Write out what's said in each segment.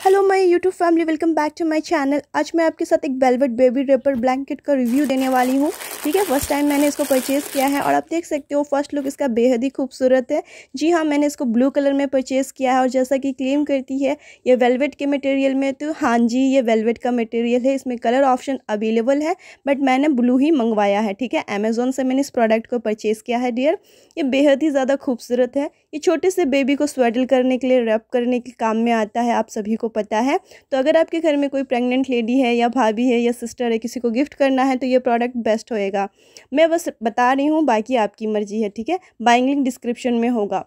hello my YouTube family welcome back to my channel आज मैं आपके साथ एक वेलवेट बेबी रेपर ब्लैंकेट का रिव्यू देने वाली हूँ ठीक है फर्स्ट टाइम मैंने इसको परचेज़ किया है और आप देख सकते हो फर्स्ट लुक इसका बेहद ही खूबसूरत है जी हाँ मैंने इसको ब्लू कलर में परचेज़ किया है और जैसा कि क्लेम करती है ये वेलवेट के मटेरियल में तो हाँ जी ये वेलवेट का मटेरियल है इसमें कलर ऑप्शन अवेलेबल है बट मैंने ब्लू ही मंगवाया है ठीक है अमेज़ोन से मैंने इस प्रोडक्ट को परचेज़ किया है डियर ये बेहद ही ज़्यादा खूबसूरत है ये छोटे से बेबी को स्वेडल करने के लिए रब करने के काम में आता है आप सभी को पता है तो अगर आपके घर में कोई प्रेग्नेंट लेडी है या भाभी है या सिस्टर है किसी को गिफ्ट करना है तो ये प्रोडक्ट बेस्ट होएगा जाएगा मैं बस बता रही हूँ बाकी आपकी मर्जी है ठीक है बाइंग लिंक डिस्क्रिप्शन में होगा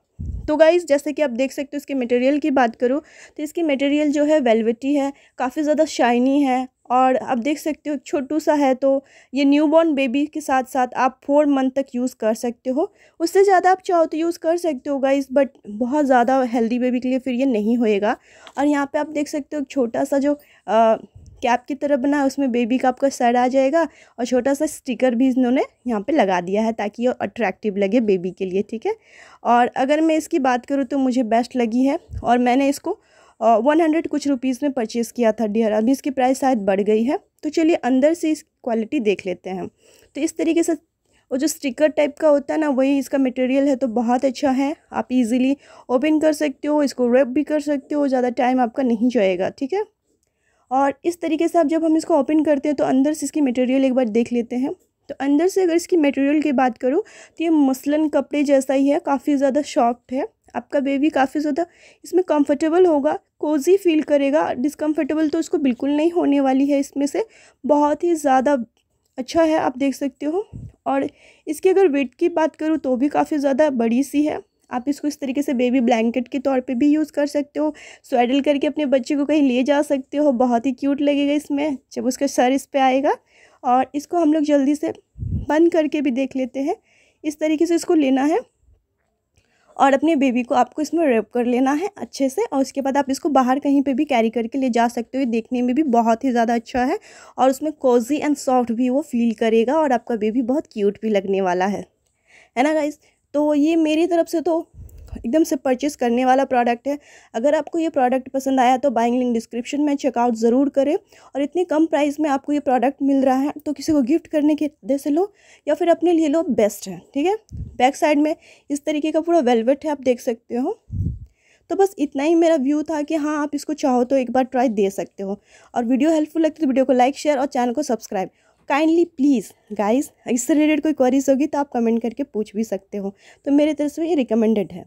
तो गाइज़ जैसे कि आप देख सकते हो इसके मटेरियल की बात करूँ तो इसकी मटेरियल जो है वेलवेटी है काफ़ी ज़्यादा शाइनी है और आप देख सकते हो छोटू सा है तो ये न्यू बॉर्न बेबी के साथ साथ आप फोर मंथ तक यूज़ कर सकते हो उससे ज़्यादा आप चाहो तो यूज़ कर सकते हो गाइज बट बहुत ज़्यादा हेल्दी बेबी के लिए फिर ये नहीं होएगा और यहाँ पे आप देख सकते हो छोटा सा जो आ, कैप की तरह बना है उसमें बेबी का आपका सर आ जाएगा और छोटा सा स्टिकर भी इन्होंने यहाँ पे लगा दिया है ताकि ये अट्रैक्टिव लगे बेबी के लिए ठीक है और अगर मैं इसकी बात करूँ तो मुझे बेस्ट लगी है और मैंने इसको वन हंड्रेड कुछ रुपीज़ में परचेज़ किया था डियर अभी इसकी प्राइस शायद बढ़ गई है तो चलिए अंदर से इस क्वालिटी देख लेते हैं तो इस तरीके से वो जो स्टिकर टाइप का होता है ना वही इसका मटेरियल है तो बहुत अच्छा है आप इजीली ओपन कर सकते हो इसको रैप भी कर सकते हो ज़्यादा टाइम आपका नहीं जाएगा ठीक है और इस तरीके से आप जब हम इसको ओपन करते हैं तो अंदर से इसकी मटेरियल एक बार देख लेते हैं तो अंदर से अगर इसकी मटेरियल की बात करूँ तो ये मसलन कपड़े जैसा ही है काफ़ी ज़्यादा सॉफ्ट है आपका बेबी काफ़ी ज़्यादा इसमें कंफर्टेबल होगा कोजी फील करेगा डिसकंफर्टेबल तो उसको बिल्कुल नहीं होने वाली है इसमें से बहुत ही ज़्यादा अच्छा है आप देख सकते हो और इसकी अगर वेट की बात करूँ तो भी काफ़ी ज़्यादा बड़ी सी है आप इसको इस तरीके से बेबी ब्लैंकेट के तौर पे भी यूज़ कर सकते हो स्वेडल करके अपने बच्चे को कहीं ले जा सकते हो बहुत ही क्यूट लगेगा इसमें जब उसका सर इस पर आएगा और इसको हम लोग जल्दी से बंद करके भी देख लेते हैं इस तरीके से इसको लेना है और अपने बेबी को आपको इसमें रेप कर लेना है अच्छे से और उसके बाद आप इसको बाहर कहीं पे भी कैरी करके ले जा सकते हो ये देखने में भी बहुत ही ज़्यादा अच्छा है और उसमें कोजी एंड सॉफ्ट भी वो फील करेगा और आपका बेबी बहुत क्यूट भी लगने वाला है है ना गाइज़ तो ये मेरी तरफ से तो एकदम से परचेज़ करने वाला प्रोडक्ट है अगर आपको ये प्रोडक्ट पसंद आया तो बाइंग लिंक डिस्क्रिप्शन में चेकआउट ज़रूर करें और इतने कम प्राइस में आपको ये प्रोडक्ट मिल रहा है तो किसी को गिफ्ट करने के दे से लो या फिर अपने लिए लो बेस्ट है ठीक है बैक साइड में इस तरीके का पूरा वेलवेट है आप देख सकते हो तो बस इतना ही मेरा व्यू था कि हाँ आप इसको चाहो तो एक बार ट्राई दे सकते हो और वीडियो हेल्पफुल लगती तो वीडियो को लाइक शेयर और चैनल को सब्सक्राइब काइंडली प्लीज़ गाइस इससे रिलेटेड कोई क्वारीज होगी तो आप कमेंट करके पूछ भी सकते हो तो मेरे तरफ से ये रिकमेंडेड है